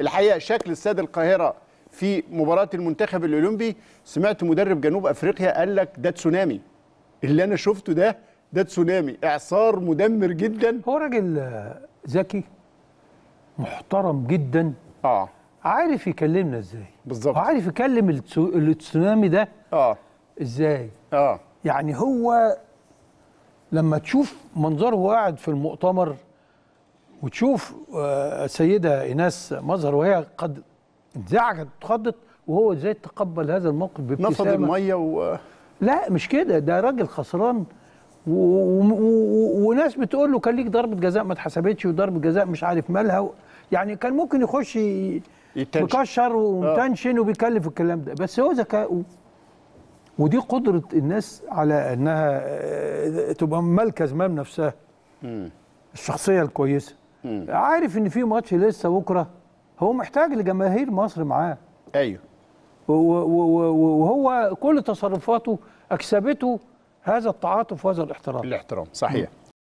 الحقيقه شكل استاد القاهره في مباراه المنتخب الاولمبي سمعت مدرب جنوب افريقيا قال لك ده تسونامي اللي انا شفته ده ده تسونامي اعصار مدمر جدا هو راجل ذكي محترم جدا اه عارف يكلمنا ازاي بالظبط عارف يكلم التسونامي ده اه ازاي اه يعني هو لما تشوف منظره قاعد في المؤتمر وتشوف آه، السيده ايناس مظهر وهي قد انزعجت اتخضت وهو ازاي تقبل هذا الموقف بابتسامه نفض الميه و لا مش كده ده راجل خسران و... و... و... وناس بتقول له كان ليك ضربه جزاء ما اتحسبتش وضربه جزاء مش عارف مالها و... يعني كان ممكن يخش يكشر ومتنشن آه. وبيكلف الكلام ده بس هو ذكاؤه ودي قدره الناس على انها آه، تبقى ملكه زمام نفسها الشخصيه الكويسه مم. عارف ان في ماتش لسه بكره هو محتاج لجماهير مصر معاه ايوه وهو كل تصرفاته اكسبته هذا التعاطف وهذا الاحترام الاحترام صحيح مم.